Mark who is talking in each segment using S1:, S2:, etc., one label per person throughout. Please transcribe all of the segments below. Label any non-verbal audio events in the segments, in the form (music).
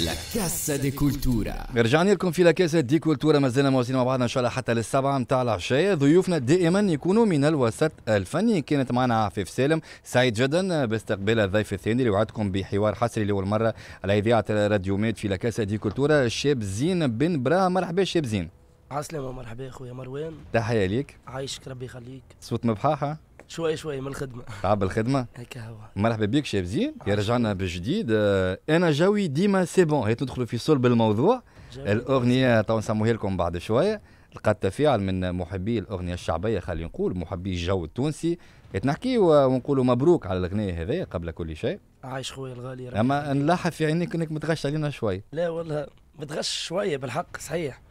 S1: لا كاسا دي كولتورا رجعنا لكم في لا كاسا دي كولتورا مازلنا موازين مع بعضنا ان شاء الله حتى للسبعه نتاع العشيه ضيوفنا دائما يكونوا من الوسط الفني كانت معنا عفيف سالم سعيد جدا باستقبال الضيف الثاني اللي وعدكم بحوار حصري لاول مره على اذاعه راديو ميد في لا كاسا دي كولتورا الشاب زين بن برا مرحبا شاب زين
S2: عسلامة مرحبا خويا مروان
S1: تحية ليك
S2: عايشك ربي يخليك
S1: صوت مبحاحة
S2: شوي شوي من الخدمه تعب الخدمه هكا هو
S1: مرحبا بك شاب زين رجعنا بجديد آه، انا جوي ديما سي بون هي تدخلوا في صلب الموضوع الاغنيه تو نسموها لكم بعد شويه لقات تفاعل من محبي الاغنيه الشعبيه خلينا نقول محبي الجو التونسي نحكي ونقولوا مبروك على الغنية هذه قبل كل شيء
S2: عايش خويا الغالي اما
S1: نلاحظ في عينيك انك متغش علينا شوي
S2: لا والله متغش شويه بالحق صحيح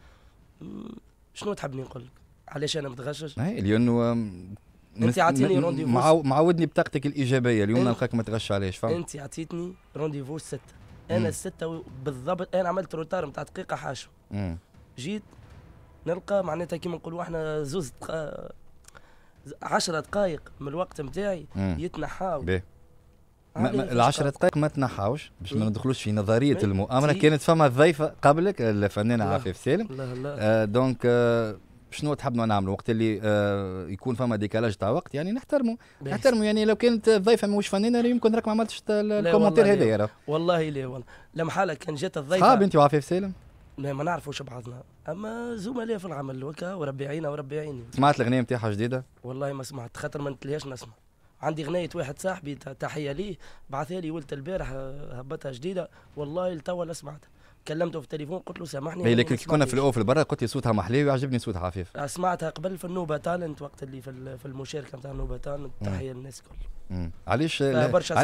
S2: شنو تحبني نقول لك علاش انا متغشش؟ اي لانه
S1: انت عطيني رونديفو معودني بطاقتك الايجابيه اليوم نلقاك ما تغش عليهش فهمت
S2: انت عطيتني رونديفو الستة انا الستة بالضبط انا عملت روتار نتاع دقيقه حاشو جيت نلقى معناتها كيما نقولوا احنا زوز دق... 10 دقائق من الوقت نتاعي يتنحاو
S1: ما ما العشرة دقائق ما تنحاوش باش ما ندخلوش في نظريه المؤامره كانت فما ضيفه قبلك الفنانه عفيف سالم آه دونك آه شنو تحبنا نعمل وقت اللي آه يكون فما ديكالاج تاع وقت يعني نحترموا نحترمه يعني لو كانت الضيفه ماهوش فنانه يمكن راك ما عملتش الكومنتير رب
S2: والله لا والله لما حالك كان جات الضيفه صعب انت وعفيف سالم ما ما نعرفوش بعضنا اما زملاء في العمل وكا وربي عينا وربي عيني
S1: سمعت الاغنيه نتاعها جديده
S2: والله ما سمعت خاطر ما نتلهاش نسمع عندي غنية واحد صاحبي تحية ليه بعثها لي ولد البارح آه، هبتها جديدة والله لتوا لا سمعتها كلمته في التليفون قلت له سامحني هي لكن كنا في الاوف برا
S1: قلت لي صوتها محلاوي عجبني صوتها عفيف
S2: آه، سمعتها قبل في النوبه تالنت وقت اللي في المشاركه نتاع النوبه تالنت تحيه للناس الكل
S1: علاش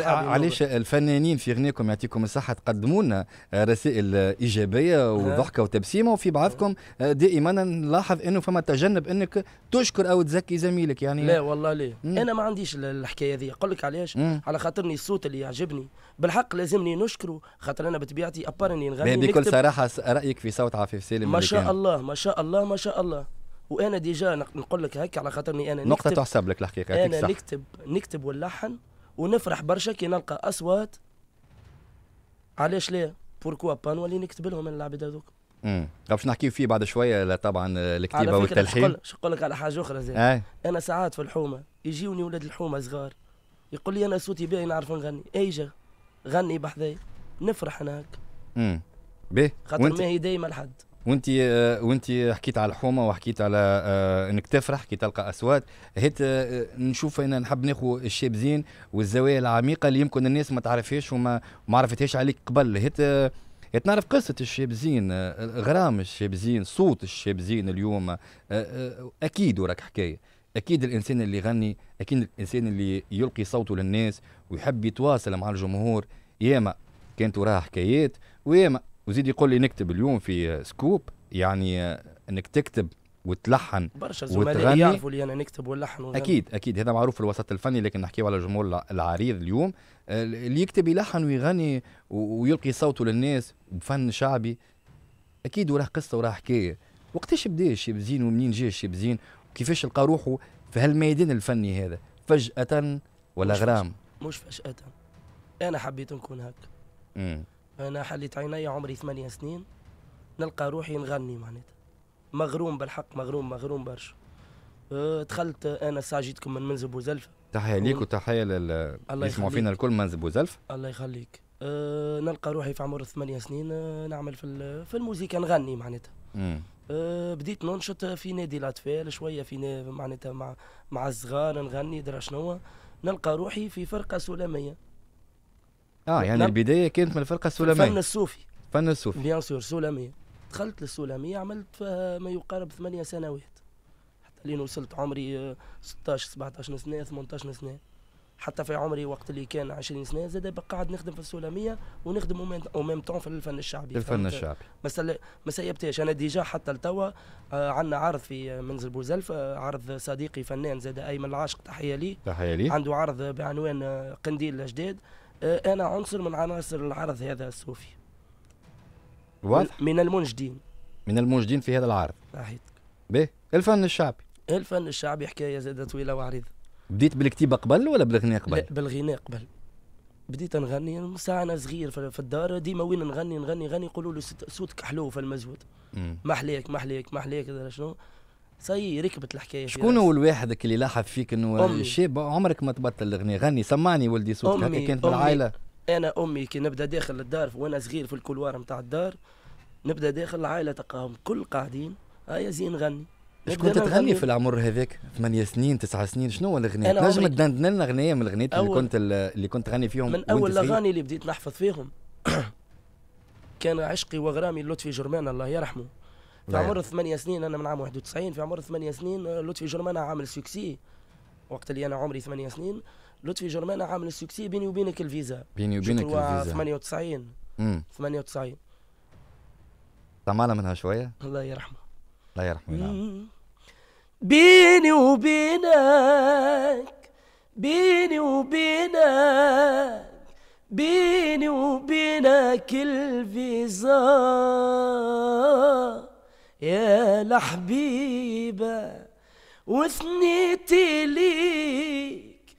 S1: علاش الفنانين في غناكم يعطيكم الصحه تقدموا لنا رسائل ايجابيه وضحكه وتبسيمه وفي بعضكم آه، دائما نلاحظ انه فما تجنب انك تشكر او تزكي زميلك يعني لا
S2: والله لا انا ما عنديش الحكايه هذه اقول لك علاش على خاطرني الصوت اللي يعجبني بالحق لازمني نشكره خاطر انا بطبيعتي ابار نغني بكل صراحه
S1: رايك في صوت عفيف سالم ما شاء
S2: الله ما شاء الله ما شاء الله وانا ديجا نقول لك هيك على خاطرني انا نقطه نكتب تحسب لك الحقيقه انا صح. نكتب نكتب ونلحن ونفرح برشا كي نلقى اصوات علاش لا بوركوا با نولي نكتب لهم انا العباد هذوك
S1: امم باش نحكيو فيه بعد شويه طبعا الكتيبه والتلحين شو
S2: نقول لك على حاجه اخرى زين آه. انا ساعات في الحومه يجيوني ولاد الحومه صغار يقول لي انا صوتي باين نعرف نغني ايجا غني بحذايا نفرح هناك
S1: امم باهي خاطر ما هي دايما لحد وانت آه، وانت حكيت على الحومه وحكيت على آه، انك تفرح كي تلقى اصوات هيت آه، نشوف انا نحب ناخذ الشابزين والزوايا العميقه اللي يمكن الناس ما تعرفهاش وما ما عرفتهاش عليك قبل هيت نعرف قصة الشابزين غرام الشابزين صوت الشابزين اليوم أكيد وراك حكاية اكيد الانسان اللي يغني اكيد الانسان اللي يلقي صوته للناس ويحب يتواصل مع الجمهور ياما كانت وراها حكايات وياما وزيد يقول لي نكتب اليوم في سكوب يعني انك تكتب وتلحن برشا زملائي يعرفوا
S2: لي انا نكتب ونلحن اكيد
S1: اكيد هذا معروف في الوسط الفني لكن نحكيو على الجمهور العريض اليوم اللي يكتب يلحن ويغني ويلقي صوته للناس بفن شعبي اكيد وراه قصه وراه حكايه وقتاش بدا الشيبزين ومنين جا الشيبزين كيفاش لقى روحه في هالميدان الفني هذا فجأة ولا مش غرام
S2: مش فجأة أنا حبيت نكون
S1: هكا
S2: أنا حليت عيني عمري ثمانية سنين نلقى روحي نغني معناتها مغروم بالحق مغروم مغروم برشا أه، دخلت أنا ساجدكم من منزل بوزلف تحية ليك وتحية لل يسمعوا فينا الكل منزل بوزلف الله يخليك أه نلقى روحي في عمر ثمانية سنين أه، نعمل في في الموسيقى نغني معناتها أه، بديت ننشط في نادي الاطفال شويه في معناتها مع مع الصغار نغني درا شنو نلقى روحي في فرقه سلاميه
S1: اه يعني البدايه كانت من الفرقه السلاميه الفن الصوفي الفن الصوفي
S2: بيان سور سلاميه دخلت للسلاميه عملت فيها ما يقارب ثمانية سنوات حتى لين وصلت عمري 16 أه، 17 سنه 18 سنه حتى في عمري وقت اللي كان 20 سنه زاد قاعد نخدم في السلميه ونخدم او ميم طون في الفن الشعبي الفن الشعبي ما ما سيبتهاش انا ديجا حتى لتوا آه عندنا عرض في منزل بوزلف آه عرض صديقي فنان زاد ايمن العاشق تحيه ليه تحيه ليه عنده عرض بعنوان آه، قنديل الجداد آه انا عنصر من عناصر العرض هذا الصوفي واضح من المنجدين
S1: من المنجدين في هذا العرض صحيح به
S2: الفن الشعبي
S1: الفن الشعبي حكايه
S2: زاده طويله وعريضه
S1: بديت بالكتيبه قبل ولا بالغناء قبل؟ لا
S2: بالغناء قبل بديت نغني من ساعه انا صغير في الدار ديما وين نغني نغني نغني يقولوا لي صوتك حلو في المزود محليك ما محليك شنو صاي ركبت الحكايه شكون هو
S1: الواحد اللي لاحظ فيك انه الشاب عمرك ما تبطل الغناء غني سمعني ولدي صوتك هكا كانت بالعائله
S2: انا امي كي نبدا داخل الدار وانا صغير في الكولوار نتاع الدار نبدا داخل العائله تلقاهم كل قاعدين هيا آه، زين غني شكون تغني في
S1: العمر هذاك ثمانية سنين تسعة سنين شنو هو الاغنيه نجم تدندن لنا اغنيه من الاغنيات اللي كنت اللي كنت تغني فيهم من اول الاغاني
S2: اللي بديت نحفظ فيهم (coughs) كان عشقي وغرامي لطفي جرمان الله يرحمه في نعم. عمر ثمانية سنين انا من عام 91 في عمر ثمانية سنين آه، لطفي جرمان عامل سكسي وقت اللي انا عمري ثمانية سنين لطفي جرمان عامل سكسي بيني وبينك الفيزا
S1: بيني وبينك الفيزا
S2: 98 98
S1: سمعنا منها شويه الله يرحمه الله يرحمه
S2: نعم بيني وبينك بيني وبينك بيني وبينك الفيزا يا لحبيبة وثنيتي ليك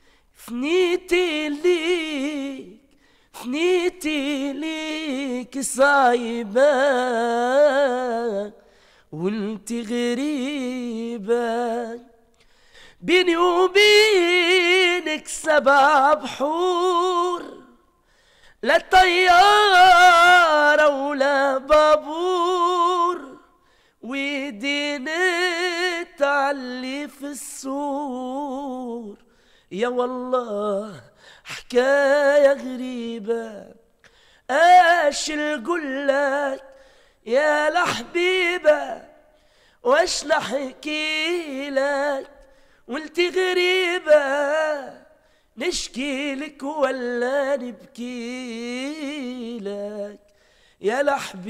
S2: ثنيتي ليك ثنيتي ليك صايبه وانت غريبة بيني وبينك سبع بحور لا طيارة ولا بابور وايدينا تعلي في السور يا والله حكاية غريبة اش نقول يا لحبيبة واش لك قلت غريبة نشكي لك ولا نبكي لك يا لحبيبة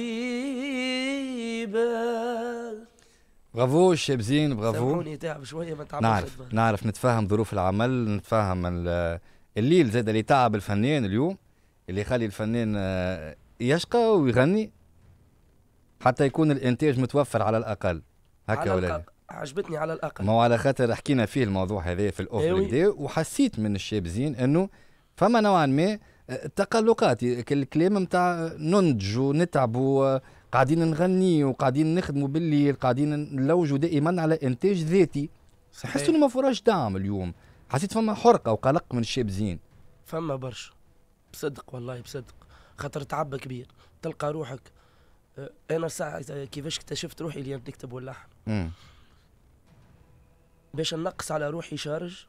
S1: برافو الشابزين برافو سامحوني تعب شوية ما تعبش نعرف خدمة. نعرف نتفاهم ظروف العمل نتفاهم الليل زاد اللي تعب الفنان اليوم اللي يخلي الفنان آه، يشقى ويغني حتى يكون الانتاج متوفر على الاقل هكا ولا لا عجبتني على الاقل ما هو على خاطر حكينا فيه الموضوع هذا في ايوي. دي وحسيت من الشاب زين انه فما نوعا ما آه، تقلقات الكلام نتاع ننتج ونتعب قاعدين نغني وقاعدين نخدموا بالليل قاعدين نلوجوا دائما على انتاج ذاتي صحيح حسيت انه ما فراش دعم اليوم حسيت فما حرقه وقلق من الشاب زين
S2: فما برشا بصدق والله بصدق خاطر تعب كبير تلقى روحك انا ساعه كيفاش اكتشفت روحي اللي نكتب واللحن باش نقص على روحي شارج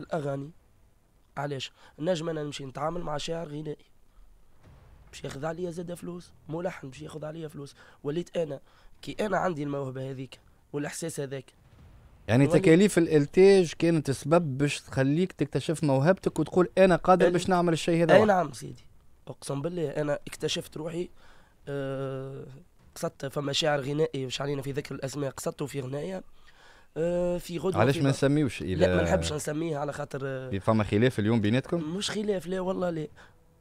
S2: الاغاني علاش نجم انا نمشي نتعامل مع شاعر غنائي باش ياخذ عليا زاد فلوس ملحن باش ياخذ عليا فلوس وليت انا كي انا عندي الموهبه هذيك والاحساس هذاك يعني تكاليف
S1: الانتاج كانت سبب باش تخليك تكتشف موهبتك وتقول انا قادر باش نعمل الشيء هذا اي نعم
S2: سيدي اقسم بالله انا اكتشفت روحي آه، قصدت فما شاعر غنائي مش علينا في ذكر الاسماء قصدته في غنايه آه، في غدوه علاش ما نسميوش لا ما نحبش نسميه على خاطر آه، فما
S1: خلاف اليوم بيناتكم
S2: مش خلاف لا والله لا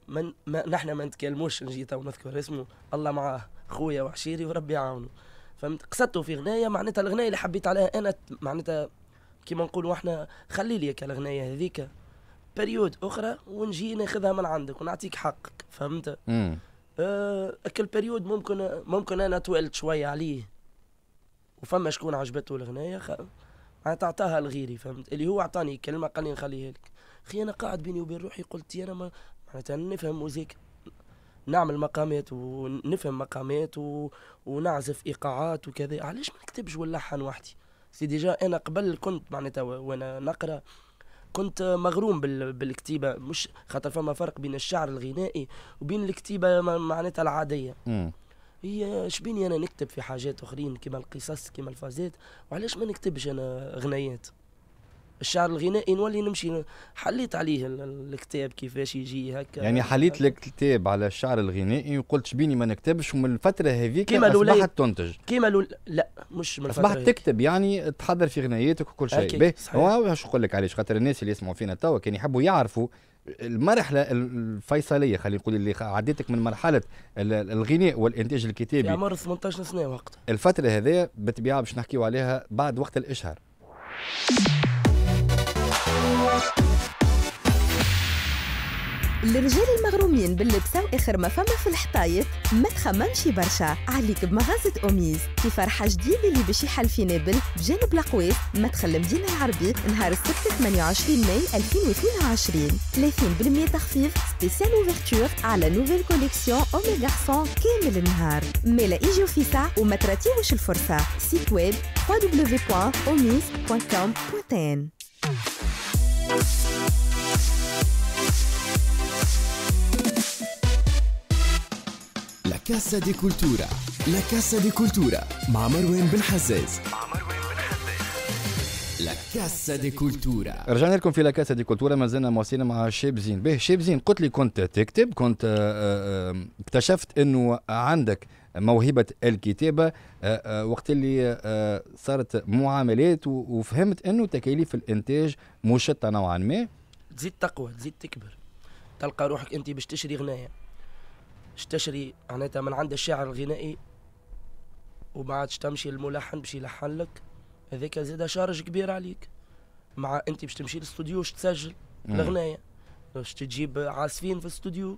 S2: من ما نحن ما نتكلموش نجي تو نذكر اسمه الله معاه خويا وعشيري وربي يعاونه فهمت قصدته في غنايه معناتها الغنايه اللي حبيت عليها انا معناتها كيما نقولوا احنا خلي لي الغنايه هذيك بريود اخرى ونجي ناخذها من عندك ونعطيك حقك فهمت؟ آه، اكل بريود ممكن ممكن انا طولت شويه عليه وفما شكون عجبته الغنايه خ... معناتها عطاها لغيري فهمت اللي هو عطاني كلمه قال لي نخليها لك خي انا قاعد بيني وبين روحي قلت انا ما معناتها نفهم موزيك نعمل مقامات ونفهم مقامات و... ونعزف ايقاعات وكذا علاش ما نكتبش ونلحن وحدي سي ديجا انا قبل كنت معناتها وانا نقرا كنت مغروم بالكتيبه مش خاطر فما فرق بين الشعر الغنائي وبين الكتيبه معناتها العاديه هي شبيني انا نكتب في حاجات اخرين كما القصص كما الفازات وعلاش ما نكتبش انا غنيات الشعر الغنائي نولي نمشي حليت عليه الكتاب كيفاش يجي هكا يعني حليت
S1: الكتاب على الشعر الغنائي وقلت شبيني ما نكتبش ومن الفتره هذيك كيما الاولى اصبحت تنتج كيما الأول... لا مش من اصبحت تكتب يعني تحضر في غناياتك وكل شيء صحيح شو نقول لك علاش خاطر الناس اللي يسمعوا فينا توا كان يحبوا يعرفوا المرحله الفيصليه خلينا نقول اللي عديتك من مرحله الغناء والانتاج الكتابي في عمر
S2: 18 سنه وقتها
S1: الفتره هذه بالطبيعه باش نحكيو عليها بعد وقت الاشهر
S2: الرجال المغرومين باللبسة وآخر ما فما في الحطايط ما تخممش برشا عليك بمغازة أوميز في فرحة جديدة اللي باش يحل في نابل بجانب القويس مدخل المدينة العربي نهار السبت 28 ماي 2022 30% تخفيف سبيسيال اوفرتور على نوفيل كوليكسيون أوميغا غارسون كامل النهار ميلا ايجيو يجيو وما تراتيوش الفرصة سيت ويب
S1: www.omis.com.tn كاسا دي كولتورا لا كاسا دي كولتورا مع مروان بن حزاز مع مروان بن حزاز لا كاسا دي كولتورا رجعنا لكم في لا كاسا دي كولتورا مازلنا مواصلين مع شيب زين به شيب زين قلت لي كنت تكتب كنت آه، آه، اكتشفت انه عندك موهبة الكتابة آه، وقت اللي صارت معاملات وفهمت انه تكاليف الانتاج مشتة نوعا ما تزيد
S2: تقوى تزيد تكبر تلقى روحك انت باش تشري غنايه تشتري معناتها من عند الشاعر الغنائي وما عادش تمشي الملحن باش يلحن لك هذاك زاد شارج كبير عليك مع انت باش تمشي للاستوديو باش تسجل الغنايه باش تجيب عازفين في الاستوديو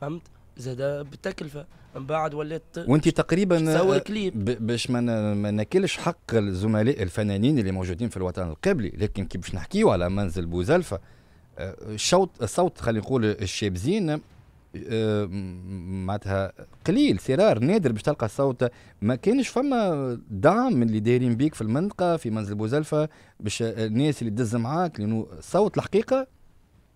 S2: فهمت زاد بالتكلفه من بعد ولات وانت تقريبا
S1: باش ما ناكلش حق الزملاء الفنانين اللي موجودين في الوطن القبلي لكن كي باش نحكيو على منزل بوزلفه الشوط آه، الصوت خلينا نقول زين آه، معناتها قليل سرار نادر باش تلقى الصوت ما كانش فما دعم من اللي دايرين بيك في المنطقه في منزل بوزلفه باش الناس اللي تدز معاك لانه الصوت الحقيقه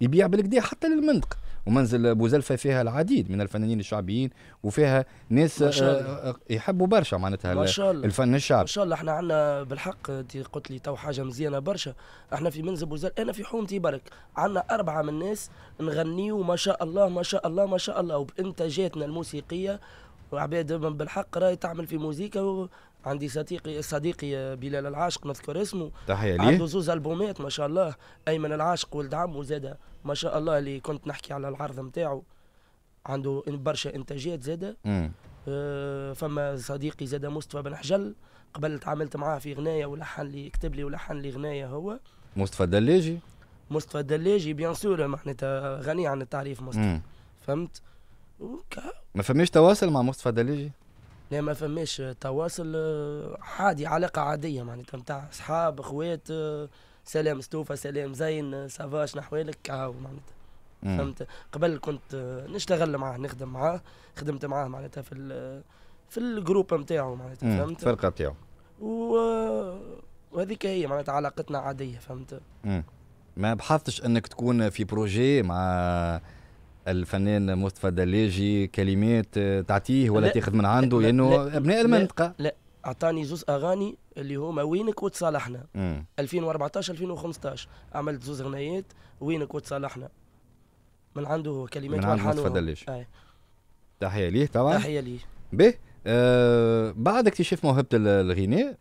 S1: يبيع بالكدا حتى للمنطقه ومنزل بوزلفه فيها العديد من الفنانين الشعبيين وفيها ناس آه، آه، يحبوا برشا معناتها الفن الشعبي ما
S2: شاء الله احنا عندنا بالحق انت قلت لي تو حاجه مزيانه برشا احنا في منزل بوزل انا في حومتي برك عندنا اربعه من الناس نغنيوا ما شاء الله ما شاء الله ما شاء الله وبانتاجاتنا الموسيقيه وعباد بالحق راهي تعمل في موزيكا و... عندي صديقي صديقي بلال العاشق نذكر اسمه تحية ليه عنده زوز البومات ما شاء الله ايمن العاشق ولد عمه زاده ما شاء الله اللي كنت نحكي على العرض نتاعو عنده برشا انتاجات زاده آه فما صديقي زاده مصطفى بن حجل قبل تعاملت معاه في غنايه ولحن لي كتب لي ولحن لي غنايه هو
S1: مصطفى الدلاجي
S2: مصطفى الدلاجي بيان سور معناتها غني عن التعريف مصطفى فهمت
S1: ما فماش تواصل مع مصطفى دليجي؟
S2: لا ما فماش تواصل آه، عادي علاقة عادية معناتها نتاع صحاب خوات آه، سلام ستوفا سلام زين آه، سافا شنو احوالك كاو معناتها فهمت قبل كنت نشتغل معاه نخدم معاه خدمت معاه معناتها في في الجروب نتاعو معناتها فهمت الفرقة نتاعو وهذيك هي معناتها علاقتنا عادية فهمت
S1: مم. ما بحثتش انك تكون في بروجي مع الفنان مصطفى دليجي كلمات آه، تعطيه ولا تاخذ من عنده لانه
S2: ابناء المنطقه لا اعطاني زوز اغاني اللي هما وينك وتصالحنا 2014 2015 عملت زوز غنيات وينك وتصالحنا من عنده كلمات من عنده مصطفى دلاجي آه.
S1: تحيه ليه طبعا تحيه ليه به آه بعد اكتشاف موهبه الغناء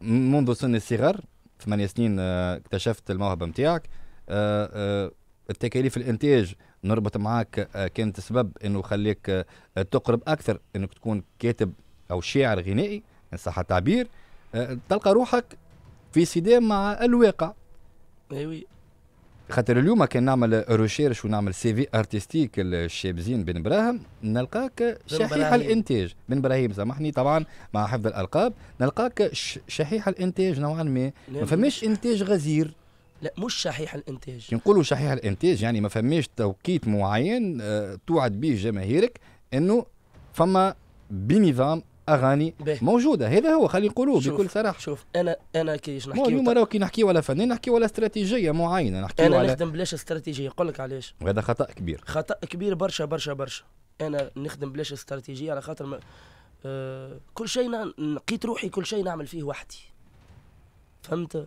S1: منذ سن الصغر ثمانية سنين آه، اكتشفت الموهبه نتاعك آه آه التكاليف الانتاج نربط معاك آه، كانت سبب انه خليك آه، تقرب اكثر انك تكون كاتب او شاعر غنائي ان صح التعبير آه، تلقى روحك في صدام مع الواقع ايوي خاطر اليوم كان نعمل ريشيرش ونعمل سي في ارتستيك الشاب زين بن براهم نلقاك شحيح الانتاج بن براهيم سامحني طبعا مع حفظ الالقاب نلقاك شحيح الانتاج نوعا ما ما فماش انتاج غزير لا مش شحيح الانتاج نقولوا شحيح الانتاج يعني ما فماش توقيت معين أه توعد به جماهيرك انه فما بنظام اغاني بيه. موجوده هذا هو خلينا نقولوه بكل صراحه شوف
S2: انا انا كيش نحكي اليوم
S1: راهو كي نحكي على فنان نحكي على استراتيجيه معينه نحكي انا على... نخدم
S2: بلاش استراتيجيه نقول لك علاش
S1: وهذا خطا كبير
S2: خطا كبير برشا برشا برشا انا نخدم بلاش استراتيجيه على خاطر ما... آه... كل شيء لقيت روحي كل شيء نعمل فيه وحدي فهمت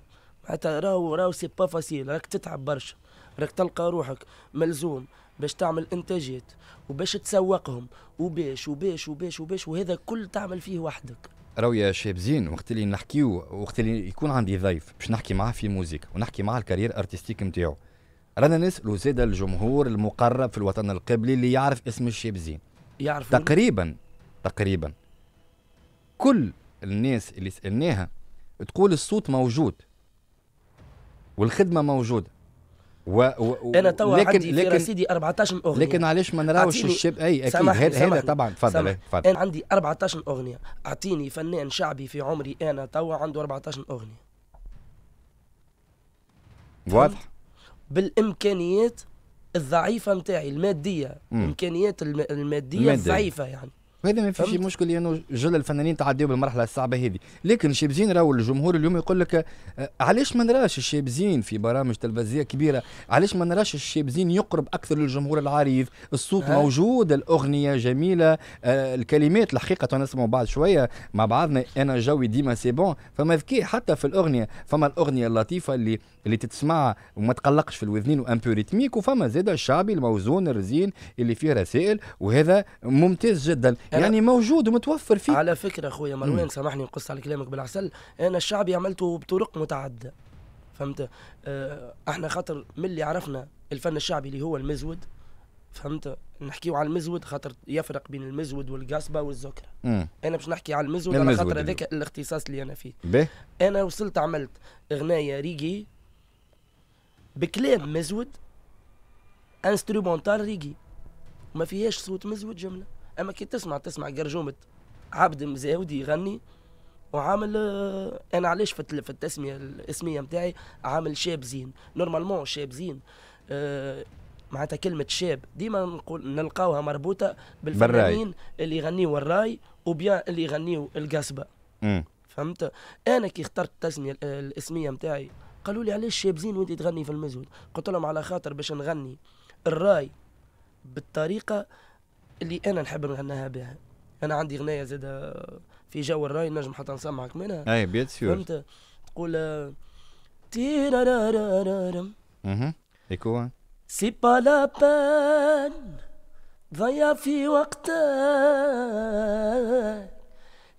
S2: حتى راهو راهو سي با فاسيل راك تتعب برشا راك تلقى روحك ملزوم باش تعمل انتاجات وباش تسوقهم وباش وباش وباش وباش وهذا كل تعمل فيه وحدك
S1: راهو يا شاب زين وقت اللي نحكيو وقت اللي يكون عندي ضيف باش نحكي معاه في موزيك ونحكي معاه الكارير ارتستيك نتاعو رانا نسالو زاد الجمهور المقرب في الوطن القبلي اللي يعرف اسم الشاب زين يعرف تقريبا تقريبا كل الناس اللي سالناها تقول الصوت موجود والخدمه موجوده و... و... انا توا لكن... عندي لكن... في رصيدي
S2: 14 اغنيه لكن علاش ما نراوش الشب اي اكيد هذا هذا طبعا تفضل تفضل انا عندي 14 اغنيه اعطيني فنان شعبي في عمري انا توا عنده 14 اغنيه واضح بالامكانيات الضعيفه نتاعي الماديه الامكانيات المادية.
S1: الضعيفه يعني وهذا ما فيش مشكل لانه جل الفنانين تعديوا بالمرحله الصعبه هذه لكن شيبزين راهو الجمهور اليوم يقول لك آه، علاش ما نراش الشيبزين في برامج تلفزيونيه كبيره علاش ما نراش الشيبزين يقرب اكثر للجمهور العريض الصوت ها. أه. موجود الاغنيه جميله آه الكلمات الحقيقه نسمعوا بعض شويه مع بعضنا انا جوي ديما سي بون فما ذكي حتى في الاغنيه فما الاغنيه اللطيفه اللي اللي تتسمع وما تقلقش في الوذنين وان بو ريتميك وفما زاد الشعبي الموزون الرزين اللي فيه رسائل وهذا ممتاز جدا يعني موجود ومتوفر فيه على فكره
S2: اخويا مروان سامحني نقص على كلامك بالعسل انا الشعبي عملته بطرق متعدده فهمت آه، احنا خاطر من اللي عرفنا الفن الشعبي اللي هو المزود فهمت نحكيو على المزود خاطر يفرق بين المزود والقصبه مم. انا باش نحكي على المزود على خاطر هذاك الاختصاص اللي انا فيه بيه؟ انا وصلت عملت اغنيه ريجي بكلام مزود انسترومونتال ريجي ما فيهاش صوت مزود جمله اما كي تسمع تسمع قرجومه عبد مزاودي يغني وعامل آه، انا علاش في التسميه الاسميه نتاعي عامل شاب زين نورمالمون شاب زين آه، معناتها كلمة شاب ديما نقول نلقاوها مربوطة بالفنانين اللي يغنيوا الراي وبيان اللي يغنيوا القصبة فهمت أنا كي اخترت التسمية آه، الاسمية نتاعي قالوا لي علاش شاب زين وانت تغني في المزود قلت لهم على خاطر باش نغني الراي بالطريقة اللي انا نحب نغناها بها انا عندي غنايه زاد في جو الراي نجم حتى نسمعك منها
S1: اي بيان سيور
S2: فهمت تقول را
S1: اها ايكو
S2: سي با لا بان ضيع في وقتك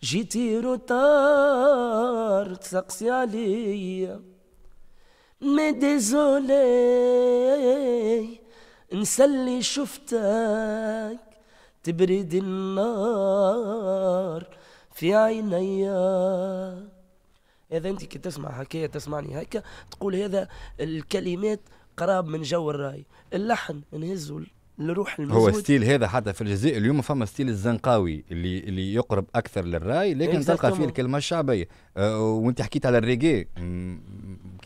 S2: جيتي روتار تسقسي عليا مي ديزولي نسلي شفتك تبرد النار في عينيا اذا انت كي تسمع حكايه تسمعني هكا تقول هذا الكلمات قراب من جو الراي اللحن نهزه الروح المزود هو ستيل
S1: هذا حتى في الجزائر اليوم فما ستيل الزنقاوي اللي اللي يقرب اكثر للراي لكن إيه، تلقى فيه الكلمه الشعبيه أه وانت حكيت على الريجي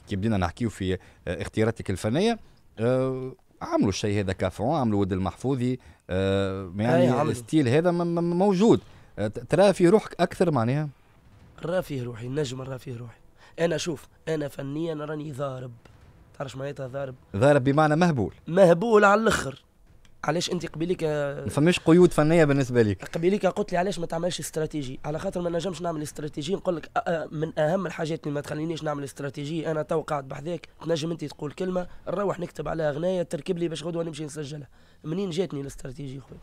S1: كي بدينا نحكيو في آه، اختياراتك الفنيه أه عملوا الشيء هذا كافون عملوا ود المحفوظي آه، يعني الستيل هذا موجود آه، ترى في روحك اكثر معناها
S2: را فيه روحي النجم را فيه روحي انا شوف انا فنيا راني ضارب تعرف معناتها ضارب
S1: ضارب بمعنى مهبول
S2: مهبول على الاخر علاش انت قبيليك آه، ما
S1: فماش قيود فنيه بالنسبه لك
S2: قبيلك قلت لي علاش ما تعملش استراتيجي على خاطر ما نجمش نعمل استراتيجي نقول لك آه، آه، من اهم الحاجات اللي ما تخلينيش نعمل استراتيجي انا تو قاعد بحذاك تنجم انت تقول كلمه نروح نكتب عليها اغنيه تركب لي باش غدوه نمشي نسجلها منين جاتني الاستراتيجي خويا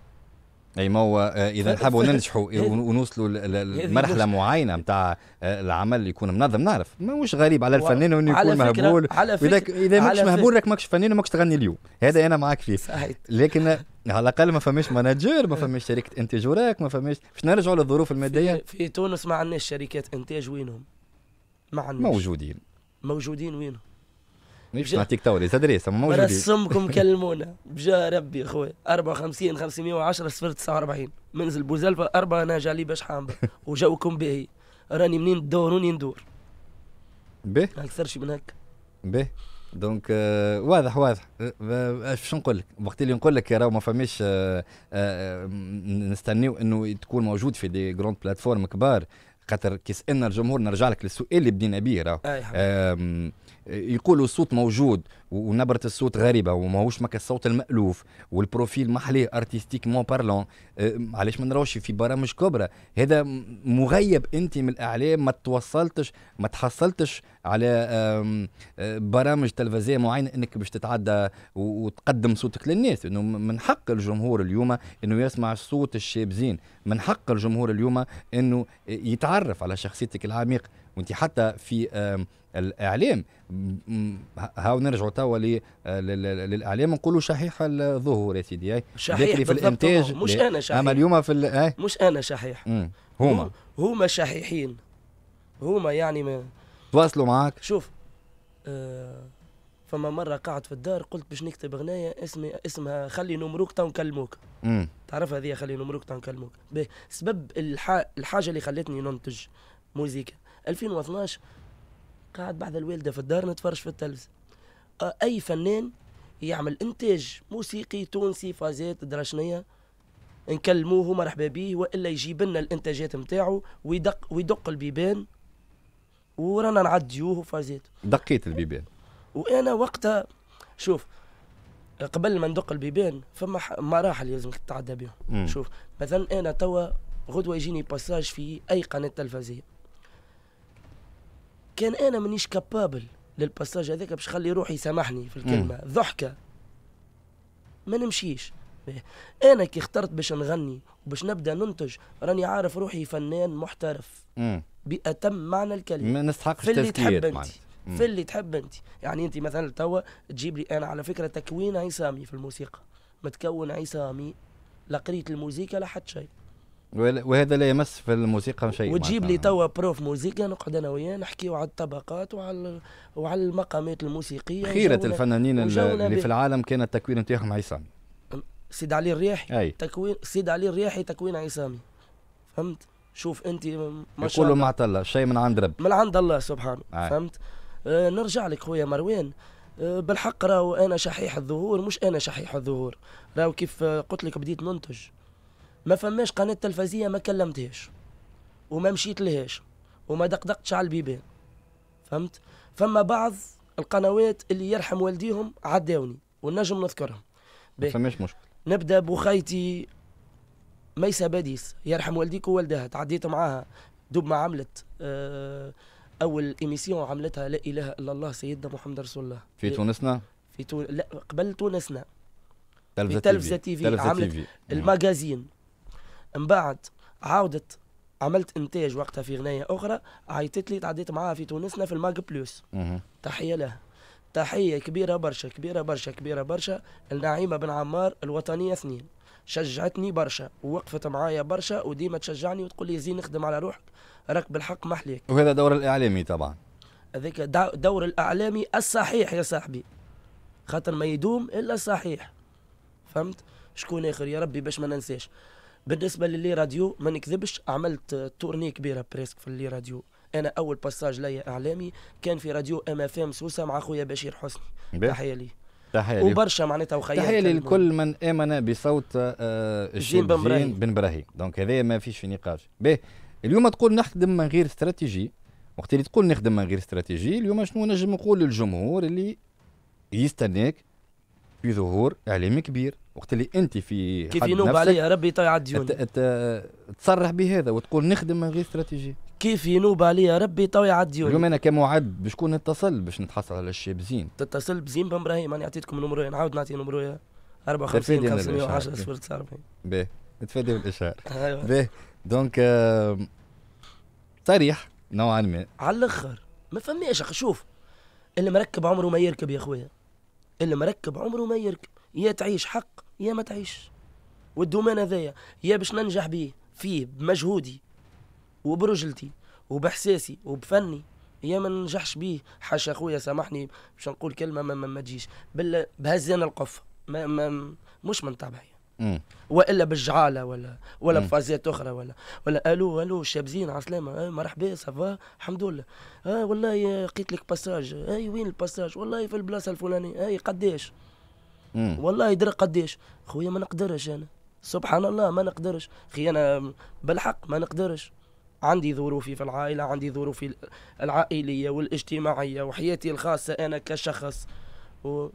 S1: اي ما هو آه، اذا (laughs) حابوا ننجحوا (laughs) ونوصلوا لمرحله معينه نتاع آه، العمل يكون منظم نعرف ماهوش غريب على الفنان انه يكون مهبول اذا ماكش مهبول راك ماكش فنان وماكش تغني اليوم هذا انا معاك فيه صحيح. لكن على الاقل ما فماش مناجر ما فماش شركه انتاج وراك ما فماش باش نرجعوا للظروف الماديه
S2: في, في تونس ما عندناش شركات انتاج وينهم
S1: ما عندناش موجودين
S2: موجودين وينهم
S1: مش نعطيك توك لي ادريس موجودين رسمكم
S2: كلمونا بجا ربي خويا 54 510 صفر 49 منزل بوزلفة أربعة انا جالي باش حامض وجوكم باهي راني منين تدوروني
S1: ندور به ما شيء من هكا به دونك آه واضح واضح اش آه، آه، نقول لك وقت اللي نقول لك راه ما فماش آه آه نستنيو انه تكون موجود في دي جروند بلاتفورم كبار خاطر كي سالنا الجمهور نرجع لك للسؤال اللي بدينا به يقولوا الصوت موجود ونبرة الصوت غريبة وماهوش مك الصوت المألوف والبروفيل أرتيستيك مون بارلون أه، علاش ما نروش في برامج كبرى هذا مغيب انت من الاعلام ما توصلتش ما تحصلتش على أه، برامج تلفزيونيه معينه انك باش تتعدى وتقدم صوتك للناس انه من حق الجمهور اليوم انه يسمع صوت الشابزين من حق الجمهور اليوم انه يتعرف على شخصيتك العميقه وانت حتى في الاعلام هاو نرجعوا توا آه، للاعلام نقولوا شحيح الظهور يا سيدي آه. شحيح في الانتاج مش انا شحيح اما اليوم في آه.
S2: مش انا شحيح هما هما شحيحين هما يعني ما
S1: تواصلوا معاك
S2: شوف آه فما مره قعدت في الدار قلت باش نكتب اغنيه اسمي اسمها خلي نمروك تو نكلموك تعرف هذه خلي نمروك تو نكلموك سبب الحاجه اللي خلتني ننتج موزيكا 2012 قاعد بعد الوالده في الدار نتفرج في التلفزه اي فنان يعمل انتاج موسيقي تونسي فازات درشنيه نكلموه مرحبا بيه والا يجيب لنا الانتاجات نتاعو ويدق ويدق البيبان ورانا نعديوه وفازات
S1: دقيت البيبان
S2: وانا وقتها شوف قبل ما ندق البيبان فما مراحل لازمك تتعدى بهم شوف مثلا انا توا غدوه يجيني باساج في اي قناه تلفزيون كان انا مانيش كابابل للباساج هذاك باش خلي روحي سامحني في الكلمه مم. ضحكه ما نمشيش انا كي اخترت باش نغني وباش نبدا ننتج راني عارف روحي فنان محترف مم. باتم معنى الكلمه ما نستحقش في اللي تحب انت مم. في اللي تحب انت يعني انت مثلا توا تجيب لي انا على فكره تكوين عصامي في الموسيقى متكون عصامي لا قريت الموسيقى لا حتى شيء
S1: وهذا لا يمس في الموسيقى شيء وتجيب لي توا
S2: بروف موسيقى نقعد انا وياه نحكيو على الطبقات وعلى وعلى المقامات الموسيقيه خيره الفنانين اللي في
S1: العالم كان التكوين نتاعهم عصامي
S2: سيد علي الرياحي أي. تكوين سيد علي الرياحي تكوين عصامي فهمت شوف انت ما شاء
S1: الله شيء من عند رب
S2: من عند الله سبحانه أي. فهمت آه نرجع لك خويا مروان آه بالحق راهو انا شحيح الظهور مش انا شحيح الظهور راهو كيف قلت لك بديت ننتج ما فماش قناه تلفزيه ما كلمتهاش وما مشيت لهاش وما دقدقتش على البيبان فهمت فما بعض القنوات اللي يرحم والديهم عداوني والنجم نذكرهم ما فماش مشكل نبدا بخيتي ميسة باديس يرحم والديك ووالدها تعديت معاها دوب ما عملت آه، اول ايميسيون عملتها لا اله الا الله سيدنا محمد رسول الله في تونسنا في تونس لا قبل تونسنا
S1: تلفزه تلفزه تي في عملت
S2: المجازين من بعد عاودت عملت انتاج وقتها في غنية اخرى عيطت لي تعديت معاها في تونسنا في الماج بلوس تحيه لها تحيه كبيره برشا كبيره برشا كبيره برشا النعيمه بن عمار الوطنيه اثنين شجعتني برشا ووقفت معايا برشا وديما تشجعني وتقول لي زين نخدم على روحك راك بالحق محليك
S1: وهذا دور الاعلامي طبعا
S2: هذاك دور الاعلامي الصحيح يا صاحبي خاطر ما يدوم الا الصحيح فهمت شكون اخر يا ربي باش ما ننساش بالنسبه للي راديو ما نكذبش عملت تورني كبيره بريسك في اللي راديو انا اول باساج ليا اعلامي كان في راديو ام اف ام سوسه مع خويا بشير حسني تحيه ليه تحية وبرشا معناتها وخيال تحية لكل
S1: من آمن بصوت آه، الشيخ بن براهي بن براهي دونك هذا ما فيش في نقاش به اليوم تقول نخدم من غير استراتيجي وقت اللي تقول نخدم من غير استراتيجي اليوم شنو نجم نقول للجمهور اللي يستناك بظهور اعلامي كبير وقت اللي انت في كيف ينوب علي ربي يطيع الديون تصرح بهذا وتقول نخدم من غير استراتيجيه كيف ينوب علي ربي يطيع الديون اليوم انا كموعد بشكون نتصل باش نتحصل على الشيء بزين
S2: تتصل بزين بابراهيم انا اعطيتكم نمره نعاود نعطي نمره 54 510 صفر 49
S1: باهي نتفادى بالاشهار (laughs) أيوة. باهي دونك صريح نوعا ما
S2: على الاخر ما فماش شوف اللي مركب عمره ما يركب يا خويا اللي مركب عمره ما يركب يا تعيش حق يا ما تعيش والدومان هذايا يا باش ننجح به فيه بمجهودي وبرجلتي وبإحساسي وبفني يا ما ننجحش به حاشا خويا سامحني باش نقول كلمه ما, ما, ما تجيش بالله بهزيان القف ما ما مش من طبعي والا بالجعاله ولا ولا بفازات اخرى ولا ولا الو الو شابزين على السلامه آه، مرحبا سافا الحمد لله اه والله لقيت لك باساج اي آه وين الباساج والله في البلاصه الفلانيه اي آه قداش والله يدري قديش خويا ما نقدرش انا سبحان الله ما نقدرش خي انا بالحق ما نقدرش عندي ظروفي في العائلة عندي ظروفي العائلية والاجتماعية وحياتي الخاصة أنا كشخص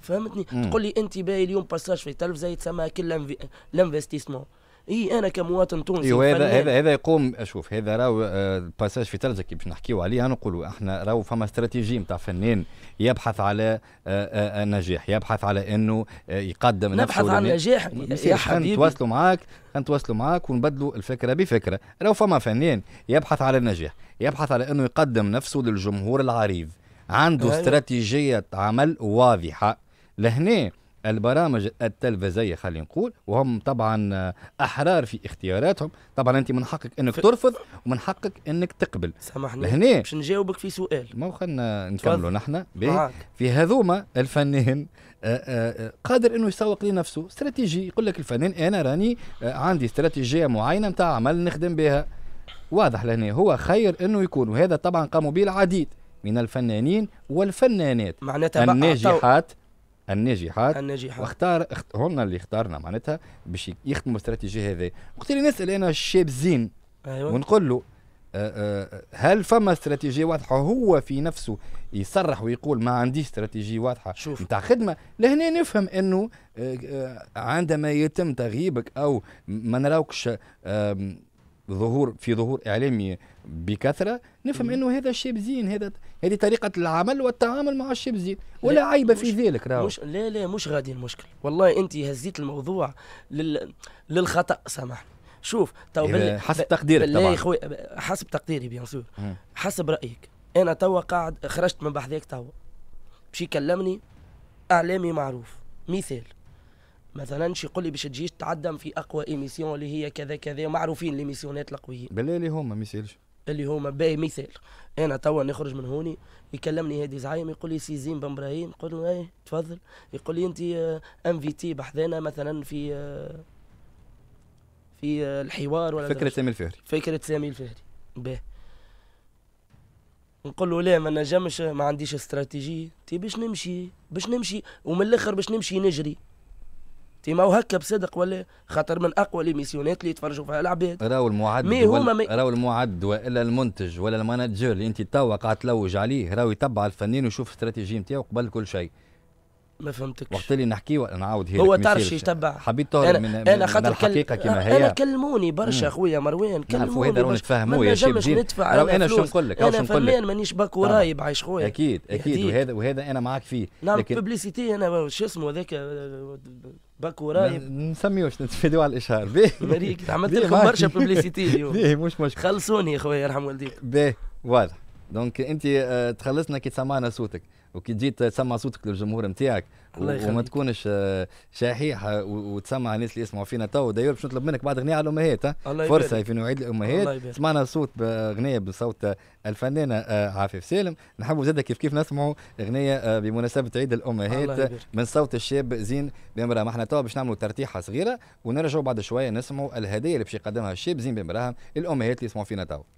S2: فهمتني تقول لي أنت باي اليوم باساج في تلفزه يتسمى كل لانفستيسمون اي انا كمواطن تونسي ايوا هذا هذا
S1: هذا يقوم شوف هذا راهو الباساج آه، في ترجك باش نحكيو عليه نقولوا احنا راهو فما استراتيجي نتاع فنان يبحث على النجاح آه، آه، يبحث على انه يقدم نبحث عن النجاح نعم، يا حبيبي نتواصلوا معاك نتواصلوا معاك ونبدلوا الفكره بفكره راهو فما فنان يبحث على النجاح يبحث على انه يقدم نفسه للجمهور العريض عنده استراتيجيه عمل واضحه لهنا البرامج التلفزيه خلينا نقول وهم طبعا احرار في اختياراتهم طبعا انت من حقك انك ترفض ومن حقك انك تقبل سامحني لهنا باش نجاوبك في سؤال ما خلينا نكملوا نحن في هذوما الفنان آه، آه، آه، قادر انه يسوق لنفسه استراتيجي يقول لك الفنان انا راني عندي استراتيجيه معينه نتاع عمل نخدم بها واضح لهنا هو خير انه يكون وهذا طبعا قاموا به العديد من الفنانين والفنانات معناتها الناجحات الناجحات الناجحات واختار هن هم اللي اختارنا معناتها باش يخدموا الاستراتيجيه هذه وقت اللي نسال انا الشاب زين أيوة. ونقول له آه، آه، هل فما استراتيجية واضحة هو في نفسه يصرح ويقول ما عنديش استراتيجية واضحة شوف نتاع خدمة لهنا نفهم انه آه، عندما يتم تغييبك او ما نراوكش ظهور في ظهور اعلامي بكثره نفهم انه هذا بزين هذا هذه طريقه العمل والتعامل مع بزين ولا عيب في ذلك راهو لا
S2: لا مش غادي المشكل والله انت هزيت الموضوع لل... للخطا سامحني شوف تو إيه، بل... حسب تقديرك طبعا لا حسب تقديري بيان سور حسب رايك انا توا قاعد خرجت من بحذاك توا مشي يكلمني اعلامي معروف مثال مثلا شي يقول لي باش تجيش تعدم في اقوى ايميسيون اللي هي كذا كذا معروفين ليميسيونات القويين بالله اللي هما ما يسالش اللي هما باهي مثال انا توا نخرج من هوني يكلمني هادي زعيم يقول لي سي زين بن ابراهيم نقول له ايه تفضل يقول لي انت ام في تي بحذانا مثلا في آه، في آه، الحوار ولا فكره سامي الفهري فكره سامي الفهري باهي نقول له لا ما نجمش ما عنديش استراتيجيه تي طيب باش نمشي باش نمشي ومن الاخر باش نمشي نجري ما هكا بصدق ولا خاطر من اقوى ليميسيونات اللي يتفرجوا فيها العباد
S1: راهو المعد مي هما مي... راهو المعد والا المنتج ولا المانجر اللي انت توا قاعد تلوج عليه راهو يتبع الفنان ويشوف الاستراتيجيه نتاعو قبل كل شيء
S2: ما فهمتكش وقت
S1: اللي نحكي نعاود هي هو تعرف يتبع حبيت تهرب من, أنا من, من الحقيقه كل... كما هي انا
S2: كلموني برشا خويا مروان كلموني هذا نتفاهموا يا شيخ جيل ندفع انا, أنا شو نقول لك انا فنان مانيش بك ورايب عايش خويا اكيد اكيد وهذا
S1: وهذا انا معاك فيه نعم لكن...
S2: ببليسيتي انا شو اسمه هذاك باكورا ما
S1: نسميوش نتفادوا على الاشهار باهي بريك عملت لكم برشا ببليسيتي (laughs) اليوم باهي مش مشكل خلصوني يا خويا يرحم والديك باهي واضح دونك انت آه، تخلصنا كي تسمعنا صوتك وكي جيت تسمع صوتك للجمهور نتاعك الله يخليك وما تكونش آه، شحيحه آه، وتسمع الناس اللي يسمعوا فينا تو داير باش نطلب منك بعد اغنيه على الامهات آه. فرصه في نوعيه الامهات سمعنا صوت اغنيه بصوت الفنانه عفيف سالم نحبوا زاد كيف كيف نسمعوا اغنيه بمناسبه عيد الامهات من صوت الشاب زين بامراه احنا تو باش نعملوا ترتيحه صغيره ونرجعوا بعد شويه نسمعوا الهديه اللي باش يقدمها الشاب زين بامراه الامهات اللي يسمعوا فينا تو